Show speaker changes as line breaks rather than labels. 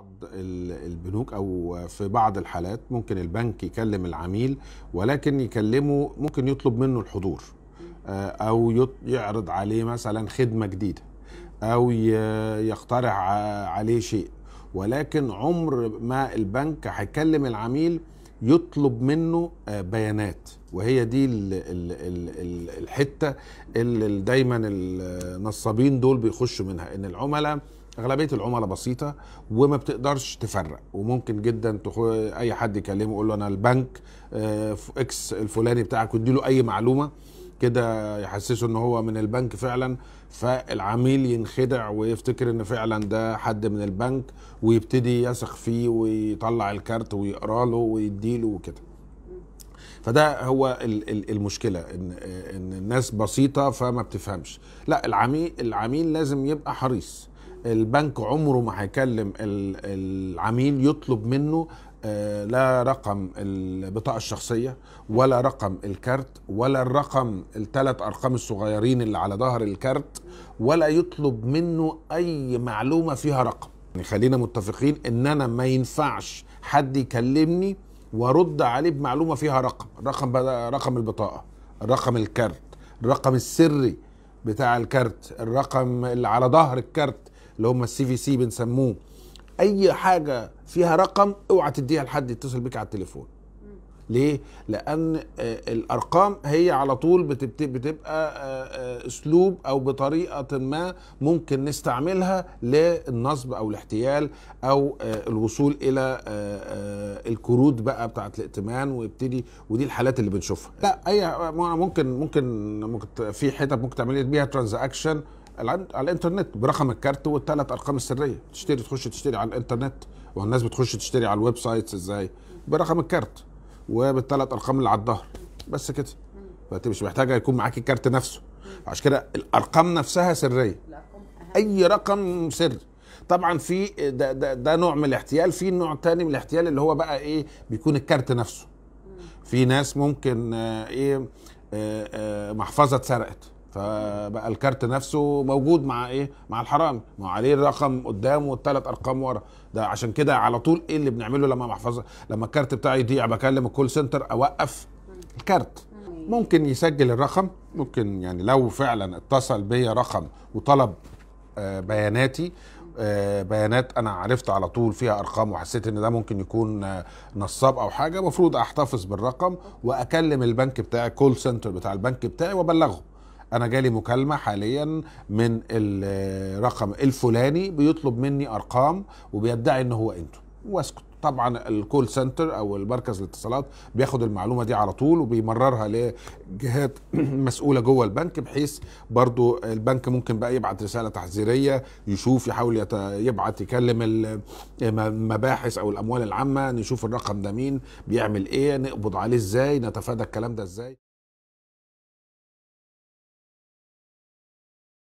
بعض البنوك او في بعض الحالات ممكن البنك يكلم العميل ولكن يكلمه ممكن يطلب منه الحضور آه، او يعرض عليه مثلا خدمه جديده او يقترح عليه شيء ولكن عمر ما البنك هيكلم العميل يطلب منه آه، بيانات وهي دي الحته اللي دايما النصابين دول بيخشوا منها ان العملاء اغلبيه العملاء بسيطه وما بتقدرش تفرق وممكن جدا تخو... اي حد يكلمه يقول له انا البنك آه، اكس الفلاني بتاعك له اي معلومه كده يحسسه ان هو من البنك فعلا فالعميل ينخدع ويفتكر ان فعلا ده حد من البنك ويبتدي يثق فيه ويطلع الكارت ويقرا له ويديله وكده فده هو المشكله ان ان الناس بسيطه فما بتفهمش لا العميل العميل لازم يبقى حريص البنك عمره ما هيكلم العميل يطلب منه آه، لا رقم البطاقة الشخصية ولا رقم الكارت ولا الرقم الثلاث أرقام الصغيرين اللي على ظهر الكارت ولا يطلب منه أي معلومة فيها رقم يعني خلينا متفقين إن أنا ما ينفعش حد يكلمني وارد عليه بمعلومه فيها رقم رقم رقم البطاقه رقم الكارت الرقم السري بتاع الكارت الرقم اللي على ظهر الكارت اللي هم السي في سي بنسموه اي حاجه فيها رقم اوعى تديها لحد يتصل بك على التليفون ليه لان آه، الارقام هي على طول بتبقى آه، آه، اسلوب او بطريقه ما ممكن نستعملها للنصب او الاحتيال او الوصول الى الكرود بقى بتاعه الائتمان ويبتدي ودي الحالات اللي بنشوفها لا اي ممكن ممكن ممكن في حتت ممكن تعمل بيها ترانزاكشن على الانترنت برقم الكارت والثلاث ارقام السريه تشتري تخش تشتري على الانترنت والناس بتخش تشتري على الويب سايتس ازاي برقم الكارت وبالثلاث ارقام اللي على الظهر بس كده فانت مش محتاجه يكون معاك الكارت نفسه عشان كده الارقام نفسها سريه اي رقم سري طبعا في ده, ده, ده نوع من الاحتيال في نوع تاني من الاحتيال اللي هو بقى ايه بيكون الكارت نفسه في ناس ممكن آه، ايه آه، آه، محفظه اتسرقت فبقى الكارت نفسه موجود مع ايه مع الحرامي ما عليه الرقم قدام والثلاث ارقام ورا ده عشان كده على طول ايه اللي بنعمله لما محفظه لما الكارت بتاعي يضيع بكلم الكول سنتر اوقف الكارت ممكن يسجل الرقم ممكن يعني لو فعلا اتصل بيا رقم وطلب آه، بياناتي آه، بيانات انا عرفت على طول فيها ارقام وحسيت ان ده ممكن يكون آه، نصاب او حاجه المفروض احتفظ بالرقم واكلم البنك بتاعي كول سنتر بتاع البنك بتاعي وابلغه انا جالي مكالمه حاليا من الرقم الفلاني بيطلب مني ارقام وبيدعي ان هو انتو واسكت طبعا الكول سنتر او المركز الاتصالات بياخد المعلومه دي على طول وبيمررها لجهات مسؤوله جوه البنك بحيث برضو البنك ممكن بقى يبعت رساله تحذيريه يشوف يحاول يت... يبعت يكلم المباحث او الاموال العامه نشوف الرقم ده مين بيعمل ايه نقبض عليه ازاي نتفادى الكلام ده ازاي